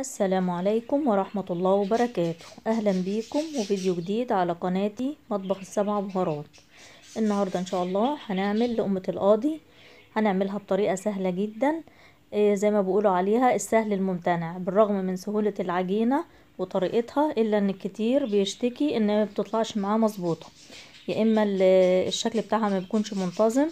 السلام عليكم ورحمة الله وبركاته أهلا بيكم وفيديو جديد على قناتي مطبخ السبع بهارات النهاردة إن شاء الله هنعمل لقمة القاضي هنعملها بطريقة سهلة جدا آه، زي ما بيقولوا عليها السهل الممتنع بالرغم من سهولة العجينة وطريقتها إلا إن الكتير بيشتكي إنها ما بتطلعش معاه مظبوطة يا إما الشكل بتاعها ما بيكونش منتظم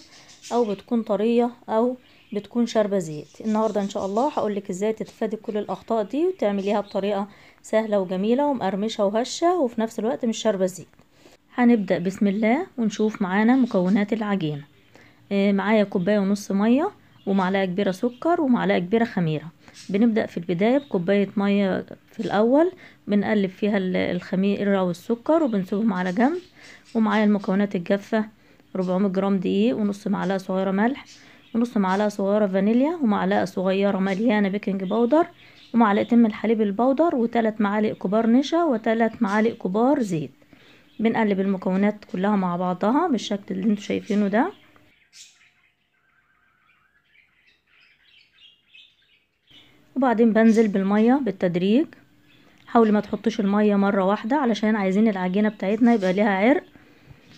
أو بتكون طرية أو بتكون شاربة زيت النهاردة ان شاء الله هقولك ازاي تتفادي كل الاخطاء دي وتعمليها بطريقة سهلة وجميلة ومقرمشة وهشة وفي نفس الوقت مش شاربة زيت هنبدأ بسم الله ونشوف معانا مكونات العجينة آه، معايا كوباية ونص مية ومعلقة كبيرة سكر ومعلقة كبيرة خميرة بنبدأ في البداية بكوباية مية في الأول بنقلب فيها الخميرة والسكر وبنسيبهم على جنب ومعايا المكونات الجافة 400 جرام دقيق ونص معلقة صغيرة ملح ونص معلقة صغيرة فانيليا ومعلقة صغيرة مليانة بيكنج باودر ومعلقتين من الحليب البودر وثلاث معالق كبار نشا وثلاث معالق كبار زيت بنقلب المكونات كلها مع بعضها بالشكل اللي انتم شايفينه ده وبعدين بنزل بالمية بالتدريج حاولي ما تحطيش المية مرة واحدة علشان عايزين العجينة بتاعتنا يبقى ليها عرق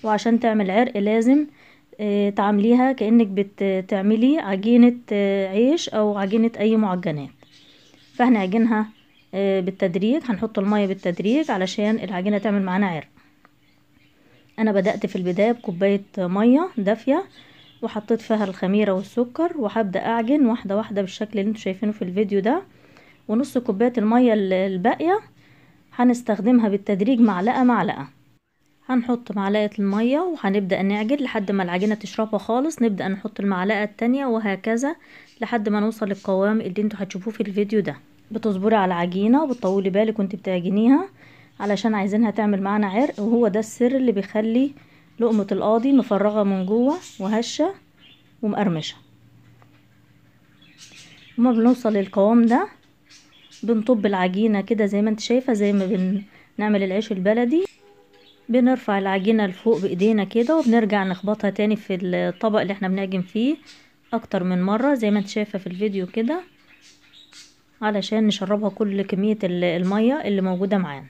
وعشان تعمل عرق لازم آه، تعامليها كأنك بتعملي عجينة آه، عيش أو عجينة أي معجنات فهنعجنها آه، بالتدريج هنحط المية بالتدريج علشان العجينة تعمل معانا عرق أنا بدأت في البداية بكوباية مية دافية وحطيت فيها الخميرة والسكر وهبدأ أعجن واحدة واحدة بالشكل اللي انتوا شايفينه في الفيديو ده ونص كوباية المية الباقية هنستخدمها بالتدريج معلقة معلقة هنحط معلقة المية وهنبدأ نعجن لحد ما العجينة تشربها خالص نبدأ نحط المعلقة التانية وهكذا لحد ما نوصل للقوام اللي انتوا هتشوفوه في الفيديو ده بتصبري على العجينة وبتطولي بالك وانت بتعجنيها علشان عايزينها تعمل معانا عرق وهو ده السر اللي بيخلي لقمة القاضي مفرغة من جوه وهشة ومقرمشة وما بنوصل للقوام ده بنطب العجينة كده زي ما انت شايفة زي ما بنعمل العيش البلدي بنرفع العجينة لفوق بايدينا كده وبنرجع نخبطها تاني في الطبق اللي احنا بنعجن فيه اكتر من مرة زي ما انت شايفة في الفيديو كده علشان نشربها كل كمية المية اللي موجودة معانا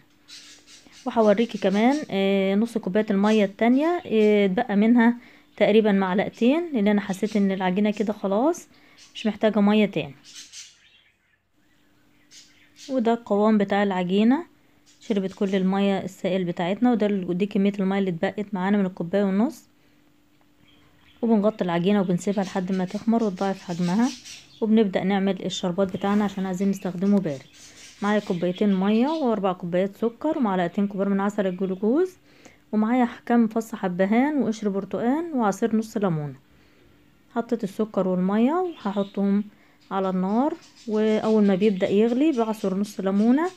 وهوريكي كمان آه، نص كوباية المية التانية آه، اتبقى منها تقريبا معلقتين لان انا حسيت ان العجينة كده خلاص مش محتاجة مية تاني وده القوام بتاع العجينة شربت كل المية السائل بتاعتنا وده دي كمية المية اللي اتبقت معانا من الكوباية ونص وبنغطي العجينة وبنسيبها لحد ما تخمر وتضاعف حجمها وبنبدأ نعمل الشربات بتاعنا عشان عايزين نستخدمه بارد معايا كوبايتين مية واربع كوبايات سكر ومعلقتين كبار من عسل الجلوكوز ومعايا كام فص حبهان وقشر برتقان وعصير نص ليمونة حطيت السكر والمية وهحطهم على النار واول ما بيبدا يغلي بعصر نص ليمونه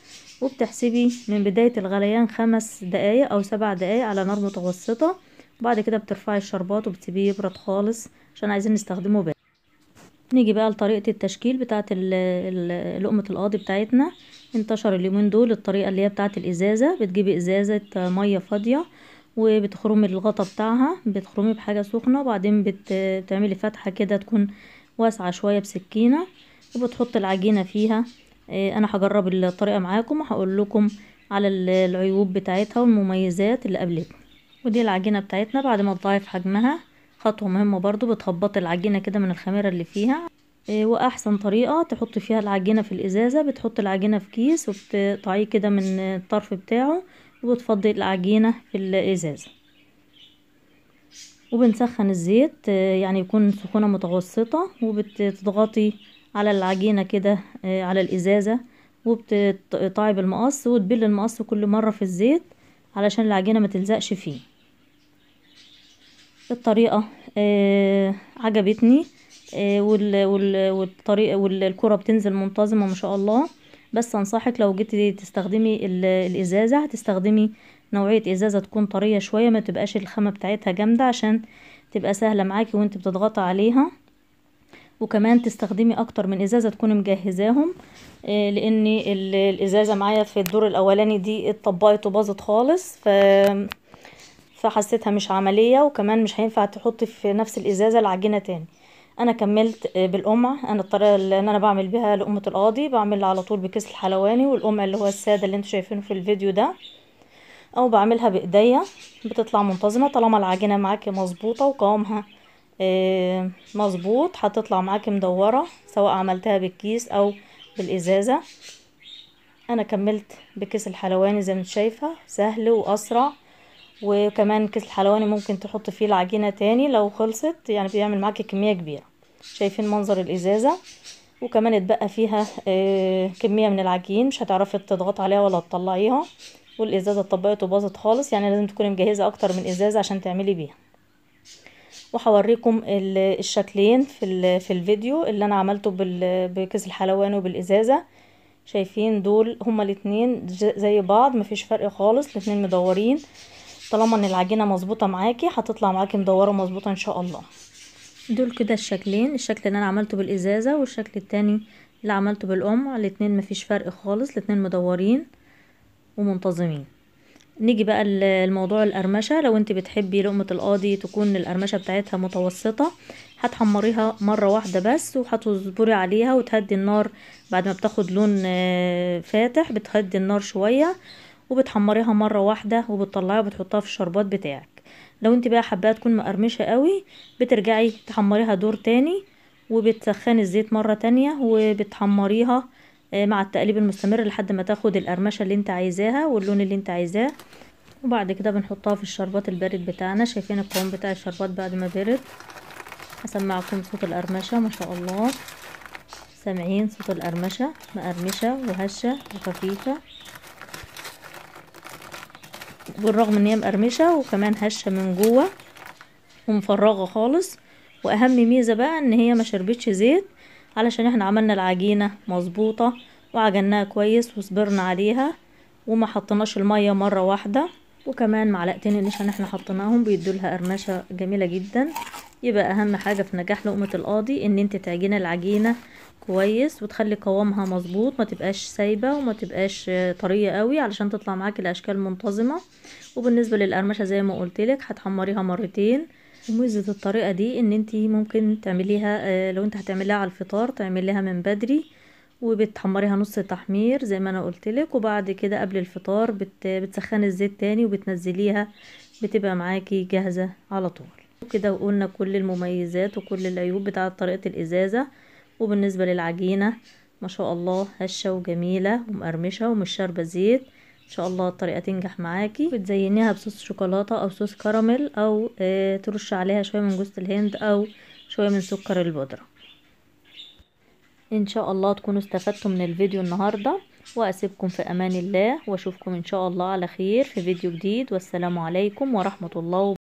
وبتحسبي من بدايه الغليان خمس دقائق او سبع دقائق على نار متوسطه وبعد كده بترفعي الشربات وبتسيبيه يبرد خالص عشان عايزين نستخدمه بقى نيجي بقى لطريقه التشكيل بتاعه لقمه القاضي بتاعتنا انتشر اليومين دول الطريقه اللي هي بتاعه الازازه بتجيبي ازازه ميه فاضيه وبتخرمي الغطا بتاعها بتخرمي بحاجه سخنه وبعدين بتعملي فتحه كده تكون واسعة شوية بسكينة وبتحط العجينة فيها آه، انا هجرب الطريقة معاكم وهقول لكم على العيوب بتاعتها والمميزات اللي قبلتنا ودي العجينة بتاعتنا بعد ما تضاعف حجمها خطوة مهمة برضو بتخبط العجينة كده من الخميرة اللي فيها آه، واحسن طريقة تحط فيها العجينة في الازازة بتحط العجينة في كيس وبتقطعيه كده من الطرف بتاعه وبتفضي العجينة في الازازة وبنسخن الزيت آه، يعني يكون سخونة متوسطة وبتضغطي على العجينة كده آه، على الإزازة وبتقطعي بالمقص وتبلي المقص كل مرة في الزيت علشان العجينة ما تلزقش فيه الطريقة آه عجبتني آه والطريقة والكرة بتنزل منتظمة ما شاء الله بس انصحك لو جيتي تستخدمي الازازه هتستخدمي نوعيه ازازه تكون طريه شويه ما تبقاش الخامه بتاعتها جامده عشان تبقى سهله معاكي وانت بتضغطي عليها وكمان تستخدمي اكتر من ازازه تكوني مجهزاهم آه، لان الازازه معايا في الدور الاولاني دي اتطبقت وباظت خالص ف فحسيتها مش عمليه وكمان مش هينفع تحطي في نفس الازازه العجينه تاني انا كملت آه، بالقمع انا الطريقه اللي انا بعمل بيها لقمه القاضي بعملها على طول بكيس الحلواني والقمع اللي هو الساده اللي انتوا شايفينه في الفيديو ده او بعملها بايديا بتطلع منتظمه طالما العجينه معاكي مظبوطه وقوامها آه، مظبوط هتطلع معاكي مدوره سواء عملتها بالكيس او بالازازه انا كملت بكيس الحلواني زي ما انت شايفه سهل واسرع وكمان كيس الحلواني ممكن تحط فيه العجينه تاني لو خلصت يعني بيعمل معاكي كميه كبيره شايفين منظر الازازه وكمان اتبقى فيها آه، كميه من العجين مش هتعرفي تضغط عليها ولا تطلعيها والازازه اتطبقت وباظت خالص يعني لازم تكوني مجهزه اكتر من ازازه عشان تعملي بيها وهوريكم الشكلين في في الفيديو اللي انا عملته بكيس الحلوان وبالازازه شايفين دول هما الاتنين زي بعض مفيش فرق خالص الاتنين مدورين طالما ان العجينه مظبوطه معاكي هتطلع معاكي مدوره مظبوطه ان شاء الله دول كده الشكلين الشكل اللي انا عملته بالازازة والشكل التاني اللي عملته بالقمع الاتنين مفيش فرق خالص الاتنين مدورين ومنتظمين نيجي بقى لموضوع القرمشة لو انت بتحبي لقمة القاضي تكون القرمشة بتاعتها متوسطة هتحمريها مرة واحدة بس وهتصبري عليها وتهدي النار بعد ما بتاخد لون آه، فاتح بتهدي النار شوية وبتحمريها مرة واحدة وبتطلعيها وبتحطها في الشربات بتاعك لو انت بقى حباها تكون مقرمشه قوي بترجعي تحمريها دور تاني وبتسخني الزيت مره تانية وبتحمريها آه، مع التقليب المستمر لحد ما تاخد القرمشه اللي انت عايزاها واللون اللي انت عايزاه وبعد كده بنحطها في الشربات البارد بتاعنا شايفين القوام بتاع الشربات بعد ما بارد هسمعكم صوت القرمشه ما شاء الله سامعين صوت القرمشه مقرمشه وهشه وخفيفه بالرغم ان هي مقرمشه وكمان هشه من جوه ومفرغه خالص واهم ميزه بقى ان هي ما شربتش زيت علشان احنا عملنا العجينه مظبوطه وعجناها كويس وصبرنا عليها وما حطناش الميه مره واحده وكمان معلقتين النشا اللي احنا حطيناهم بيدولها قرمشه جميله جدا يبقى اهم حاجة في نجاح لقمة القاضي ان انت تعجني العجينة كويس وتخلي قوامها مظبوط ما تبقاش سايبة وما تبقاش طرية قوي علشان تطلع معاك الاشكال منتظمة وبالنسبة للقرمشة زي ما قلتلك هتحمريها مرتين وميزة الطريقة دي ان انت ممكن تعمليها آه، لو انت هتعمليها على الفطار تعمليها من بدري وبتحمريها نص تحمير زي ما انا قلتلك وبعد كده قبل الفطار بتسخني الزيت تاني وبتنزليها بتبقى معاكي جاهزة على طول كده وقلنا كل المميزات وكل العيوب بتاعة طريقة الإزازة وبالنسبة للعجينة ما شاء الله هشة وجميلة ومقرمشة ومش شاربة زيت ان شاء الله الطريقه تنجح معاكي بتزينيها بصوص شوكولاته او صوص كراميل او آه، ترش عليها شويه من جوز الهند او شويه من سكر البودره ان شاء الله تكونوا استفدتوا من الفيديو النهارده واسيبكم في امان الله واشوفكم ان شاء الله على خير في فيديو جديد والسلام عليكم ورحمه الله وبركاته